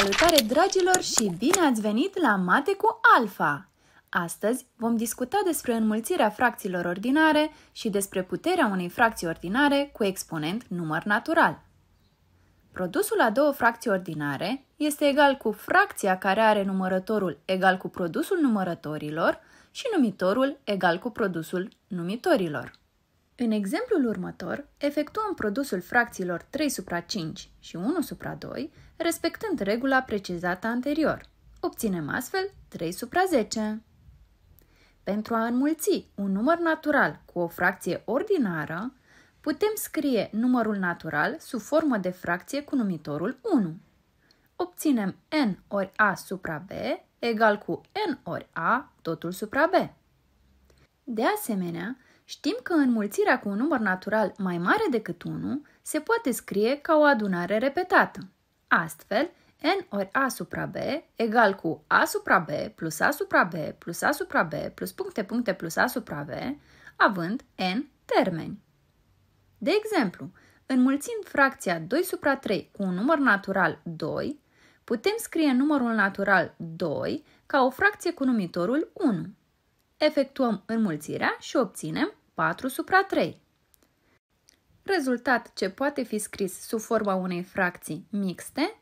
Salutare dragilor și bine ați venit la Mate cu Alfa! Astăzi vom discuta despre înmulțirea fracțiilor ordinare și despre puterea unei fracții ordinare cu exponent număr natural. Produsul a două fracții ordinare este egal cu fracția care are numărătorul egal cu produsul numărătorilor și numitorul egal cu produsul numitorilor. În exemplul următor, efectuăm produsul fracțiilor 3 supra 5 și 1 supra 2, respectând regula precizată anterior. Obținem astfel 3 supra 10. Pentru a înmulți un număr natural cu o fracție ordinară, putem scrie numărul natural sub formă de fracție cu numitorul 1. Obținem n ori a supra b egal cu n ori a totul supra b. De asemenea, Știm că înmulțirea cu un număr natural mai mare decât 1 se poate scrie ca o adunare repetată. Astfel, n ori a supra b egal cu a supra b plus a supra b plus a supra b plus puncte puncte plus a supra b, având n termeni. De exemplu, înmulțind fracția 2 supra 3 cu un număr natural 2, putem scrie numărul natural 2 ca o fracție cu numitorul 1 efectuăm înmulțirea și obținem 4 supra 3. Rezultat ce poate fi scris sub forma unei fracții mixte,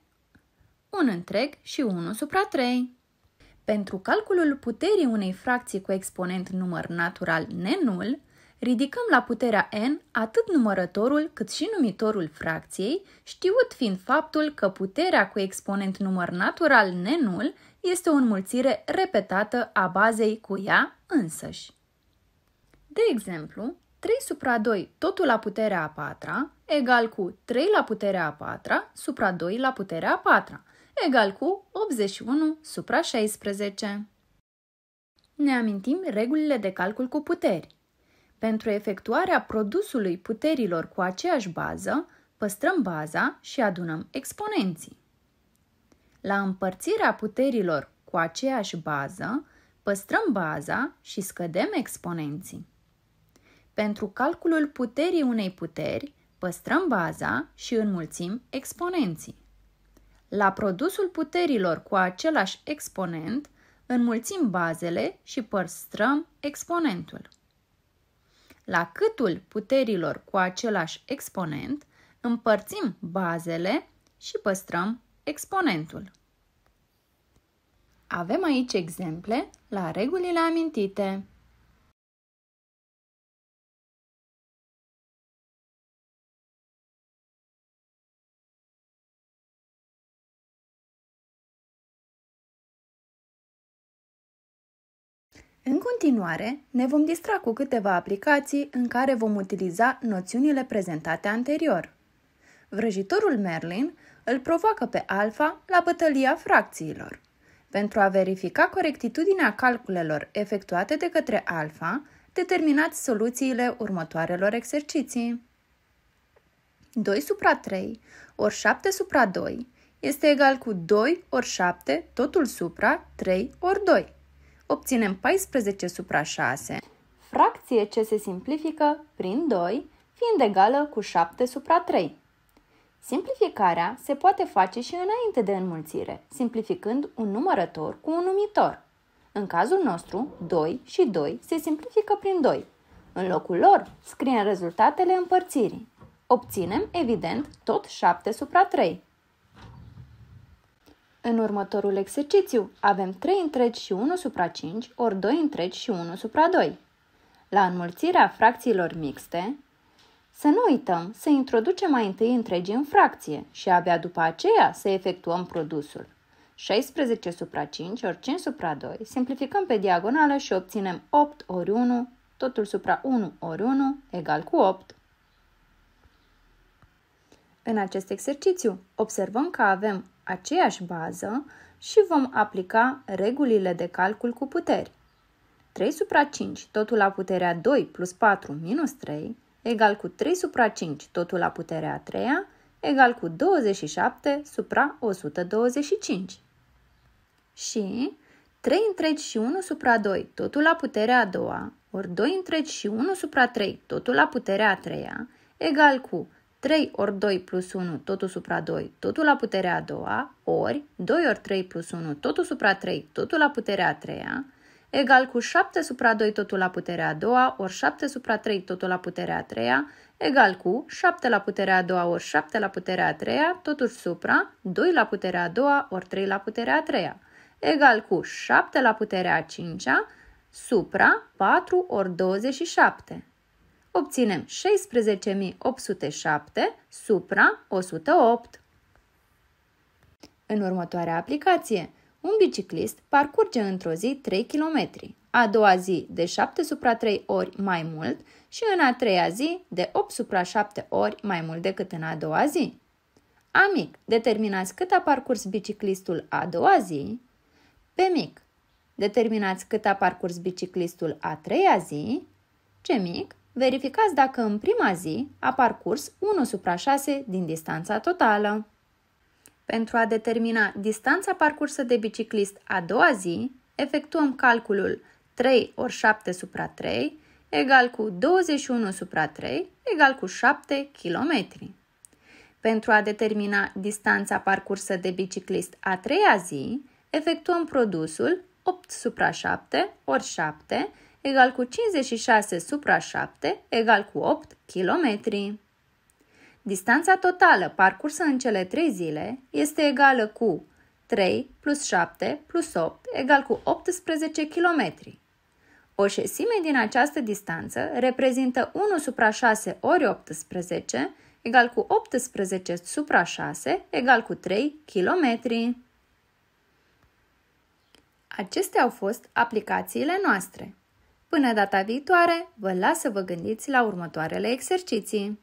1 întreg și 1 supra 3. Pentru calculul puterii unei fracții cu exponent număr natural nenul, ridicăm la puterea n atât numărătorul cât și numitorul fracției, știut fiind faptul că puterea cu exponent număr natural nenul este o înmulțire repetată a bazei cu ea însăși. De exemplu, 3 supra 2 totul la puterea a patra egal cu 3 la puterea a patra supra 2 la puterea a patra egal cu 81 supra 16. Ne amintim regulile de calcul cu puteri. Pentru efectuarea produsului puterilor cu aceeași bază, păstrăm baza și adunăm exponenții. La împărțirea puterilor cu aceeași bază, păstrăm baza și scădem exponenții. Pentru calculul puterii unei puteri, păstrăm baza și înmulțim exponenții. La produsul puterilor cu același exponent, înmulțim bazele și păstrăm exponentul. La câtul puterilor cu același exponent, împărțim bazele și păstrăm exponentul. Avem aici exemple la regulile amintite. În continuare, ne vom distra cu câteva aplicații în care vom utiliza noțiunile prezentate anterior. Vrăjitorul Merlin îl provoacă pe alfa la bătălia fracțiilor. Pentru a verifica corectitudinea calculelor efectuate de către alfa, determinați soluțiile următoarelor exerciții. 2 supra 3 ori 7 supra 2 este egal cu 2 ori 7, totul supra, 3 ori 2. Obținem 14 supra 6, fracție ce se simplifică prin 2, fiind egală cu 7 supra 3. Simplificarea se poate face și înainte de înmulțire, simplificând un numărător cu un numitor. În cazul nostru, 2 și 2 se simplifică prin 2. În locul lor, scriem rezultatele împărțirii. Obținem, evident, tot 7 supra 3. În următorul exercițiu avem 3 întregi și 1 supra 5 ori 2 întregi și 1 supra 2. La înmulțirea fracțiilor mixte, să nu uităm să introducem mai întâi întregi în fracție și abia după aceea să efectuăm produsul. 16 supra 5 ori 5 supra 2, simplificăm pe diagonală și obținem 8 ori 1, totul supra 1 ori 1, egal cu 8. În acest exercițiu observăm că avem aceeași bază și vom aplica regulile de calcul cu puteri. 3 supra 5, totul la puterea 2 plus 4 minus 3, egal cu 3 supra 5, totul la puterea a treia, egal cu 27 supra 125. Și 3 întregi și 1 supra 2, totul la puterea a doua, ori 2 întregi și 1 supra 3, totul la puterea a treia, egal cu 3 ori 2 plus 1, totul supra 2, totul la puterea a doua, ori 2 ori 3 plus 1, totul supra 3, totul la puterea a treia, egal cu 7 supra 2 totul la puterea a doua, ori 7 supra 3 totul la puterea a treia, egal cu 7 la puterea a doua, ori 7 la puterea a treia, totuși supra 2 la puterea a doua, ori 3 la puterea a treia, egal cu 7 la puterea a cincea, supra 4 ori 27. Obținem 16.807 supra 108. În următoarea aplicație, un biciclist parcurge într-o zi 3 km, a doua zi de 7 supra 3 ori mai mult și în a treia zi de 8 supra 7 ori mai mult decât în a doua zi. Amic, determinați cât a parcurs biciclistul a doua zi. Pe mic, determinați cât a parcurs biciclistul a treia zi. Ce mic, verificați dacă în prima zi a parcurs 1 supra 6 din distanța totală. Pentru a determina distanța parcursă de biciclist a doua zi, efectuăm calculul 3 ori 7 supra 3 egal cu 21 supra 3 egal cu 7 km. Pentru a determina distanța parcursă de biciclist a treia zi, efectuăm produsul 8 supra 7 ori 7 egal cu 56 supra 7 egal cu 8 km. Distanța totală parcursă în cele 3 zile este egală cu 3 plus 7 plus 8 egal cu 18 km. O șesime din această distanță reprezintă 1 supra 6 ori 18 egal cu 18 supra 6 egal cu 3 km. Acestea au fost aplicațiile noastre. Până data viitoare, vă las să vă gândiți la următoarele exerciții.